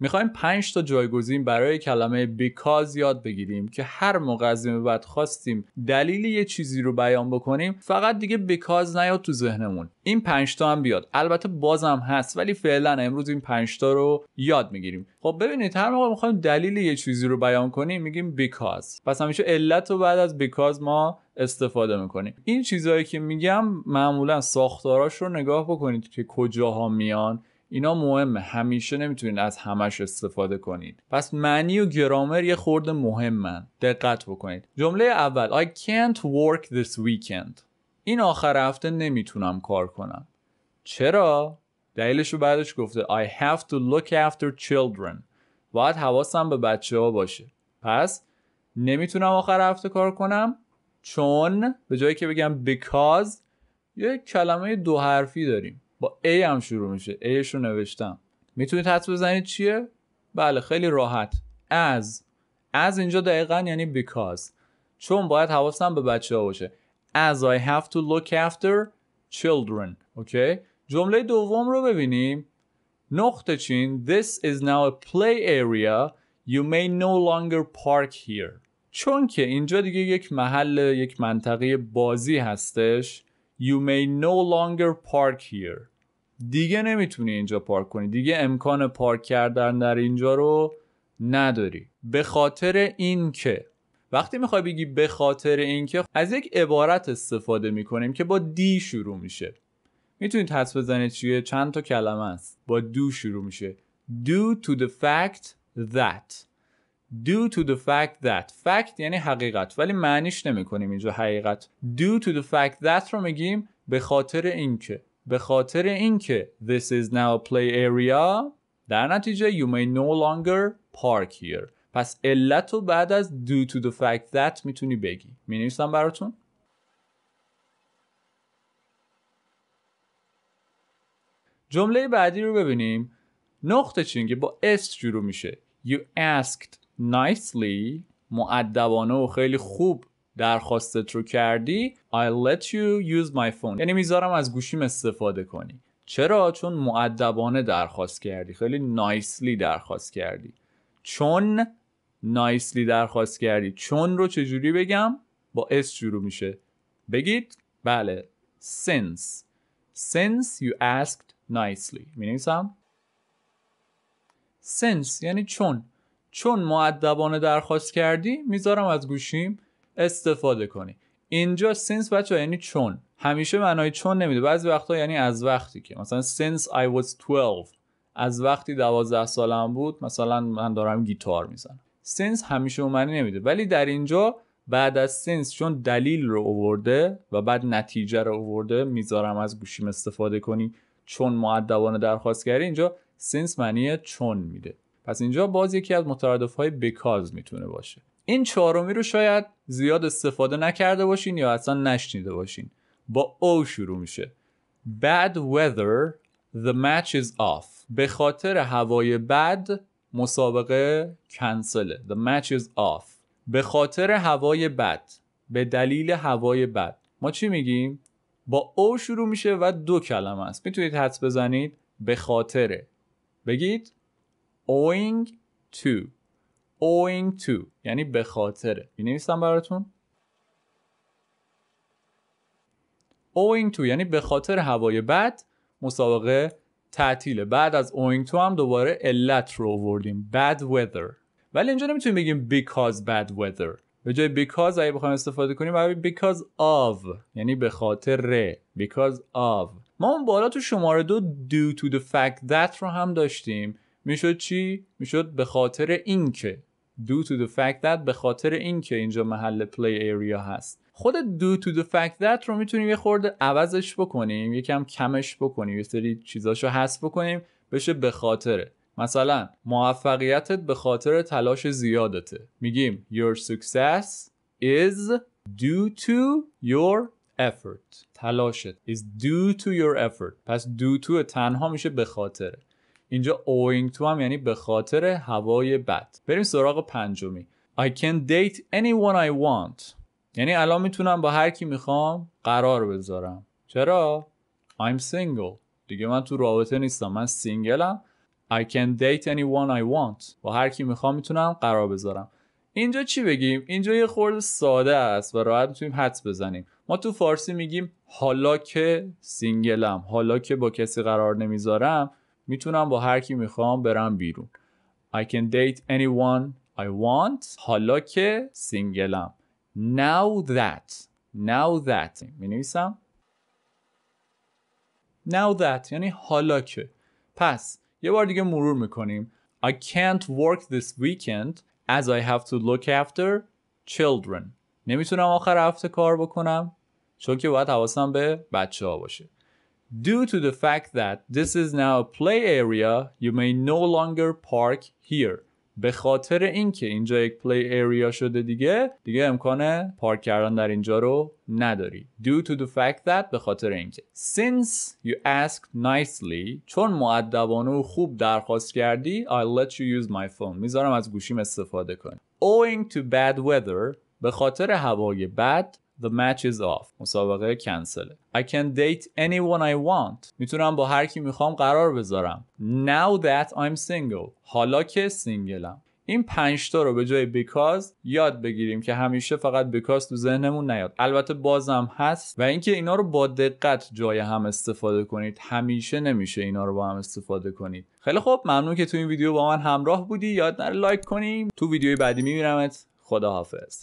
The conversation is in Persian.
میخوایم 5 تا جایگزین برای کلمه بیکاز یاد بگیریم که هر موقع از این بعد خواستیم دلیل یه چیزی رو بیان بکنیم فقط دیگه بیکاز نیاد تو ذهنمون این 5 تا هم بیاد البته بازم هست ولی فعلا امروز این 5 تا رو یاد میگیریم خب ببینید هر موقع میخوایم دلیل یه چیزی رو بیان کنیم میگیم بیکاز پس همیشه علت رو بعد از بیکاز ما استفاده میکنیم این چیزهایی که میگم معمولا ساختاراش رو نگاه بکنید که کجاها میان اینا مهمه همیشه نمیتونید از همش استفاده کنید پس معنی و گرامر یه خورد مهمن دقت بکنید جمله اول I can't work this weekend این آخر هفته نمیتونم کار کنم چرا؟ دلیلش رو بعدش گفته I have to look after children باید حواسم به بچه ها باشه پس نمیتونم آخر هفته کار کنم چون به جایی که بگم because یه کلمه دو حرفی داریم A هم شروع میشه Aش رو نوشتم میتونید حد بزنید چیه؟ بله خیلی راحت از از اینجا دقیقا یعنی because چون باید حواسم به بچه ها باشه as I have to look after children Okay. جمله دوم رو ببینیم نقطه چین this is now a play area you may no longer park here چون که اینجا دیگه یک محل یک منطقه بازی هستش you may no longer park here دیگه نمیتونی اینجا پارک کنی دیگه امکان پارک کردن در اینجا رو نداری به خاطر اینکه وقتی میخوای بگی به خاطر اینکه از یک عبارت استفاده میکنیم که با دی شروع میشه میتونید حس بزنید چیه چند تا کلمه است با دو شروع میشه due to the fact that due to the fact that fact یعنی حقیقت ولی معنیش نمیکنیم اینجا حقیقت due to the fact that رو میگیم به خاطر اینکه به خاطر اینکه this is now a play area در نتیجه you may no longer park here پس علت رو بعد از due to the fact that میتونی بگی می براتون جمله بعدی رو ببینیم نقطه که با است شروع میشه You asked nicely معدبانه و خیلی خوب درخواستت رو کردی I let you use my phone یعنی میذارم از گوشیم استفاده کنی چرا چون معدبانه درخواست کردی خیلی نایسلی درخواست کردی چون نایسلی درخواست کردی چون رو چجوری بگم با اس شروع میشه بگید بله since since you asked nicely می نیسم؟ since یعنی چون چون معدبانه درخواست کردی میذارم از گوشیم استفاده کنی اینجا since بچه یعنی چون همیشه معنای چون نمیده بعضی وقتا یعنی از وقتی که مثلا since I was 12 از وقتی 12 سالم بود مثلا من دارم گیتار میزنم since همیشه معنی نمیده ولی در اینجا بعد از سنس چون دلیل رو اوورده و بعد نتیجه رو اوورده میذارم از گوشیم استفاده کنی چون معدبانه درخواست کردی اینجا سنس معنی چون میده پس اینجا باز یکی از مترادف های بکاز میتونه باشه این چهارمی رو شاید زیاد استفاده نکرده باشین یا اصلا نشنیده باشین با او شروع میشه bad weather the match is off به خاطر هوای بد مسابقه کنسله the match is off به خاطر هوای بد به دلیل هوای بد ما چی میگیم با او شروع میشه و دو کلمه است میتونید حدس بزنید به خاطر بگید owing to owing to یعنی به خاطر مینویسم براتون owing to یعنی به خاطر هوای بد مسابقه تعطیله بعد از owing to هم دوباره علت رو آوردیم bad weather ولی اینجا نمیتونیم بگیم because bad weather به جای because اگه بخوایم استفاده کنیم باید because of یعنی به خاطر because of ما اون بالا تو شماره دو due to the fact that رو هم داشتیم میشد چی میشد به خاطر اینکه due to the fact that به خاطر اینکه اینجا محل play area هست خود دو to the فکت that رو میتونیم یه خورده عوضش بکنیم یکم کمش بکنیم یه سری چیزاشو حذف بکنیم بشه به خاطر مثلا موفقیتت به خاطر تلاش زیادته میگیم your success is due to your effort تلاشت is due to your effort پس due to تنها میشه به خاطره اینجا owing to هم یعنی به خاطر هوای بد بریم سراغ پنجمی I can date anyone I want یعنی الان میتونم با هر کی میخوام قرار بذارم چرا I'm single دیگه من تو رابطه نیستم من سینگلم I can date anyone I want با هر کی میخوام میتونم قرار بذارم اینجا چی بگیم اینجا یه خورد ساده است و راحت میتونیم حدس بزنیم ما تو فارسی میگیم حالا که سینگلم حالا که با کسی قرار نمیذارم میتونم با هر کی میخوام برم بیرون I can date anyone I want حالا که سینگلم Now that Now that می Now that یعنی حالا که پس یه بار دیگه مرور میکنیم I can't work this weekend as I have to look after children نمیتونم آخر هفته کار بکنم چون که باید حواسم به بچه ها باشه Due to the fact that this is now a play area, you may no longer park here. به خاطر اینکه اینجا یک پلی اریا شده دیگه دیگه امکانه پارک کردن در اینجا رو نداری due to the fact that به خاطر اینکه since you asked nicely چون معدبانه و خوب درخواست کردی I'll let you use my phone میذارم از گوشیم استفاده کنی owing to bad weather به خاطر هوای بد The match is off. مسابقه کنسله. I can date anyone I want. میتونم با هر کی میخوام قرار بذارم. Now that I'm single. حالا که سینگلم. این پنجتا رو به جای because یاد بگیریم که همیشه فقط because تو ذهنمون نیاد البته بازم هست و اینکه اینا رو با دقت جای هم استفاده کنید همیشه نمیشه اینا رو با هم استفاده کنید خیلی خوب ممنون که تو این ویدیو با من همراه بودی یاد نره لایک کنیم تو ویدیوی بعدی میبینمت خداحافظ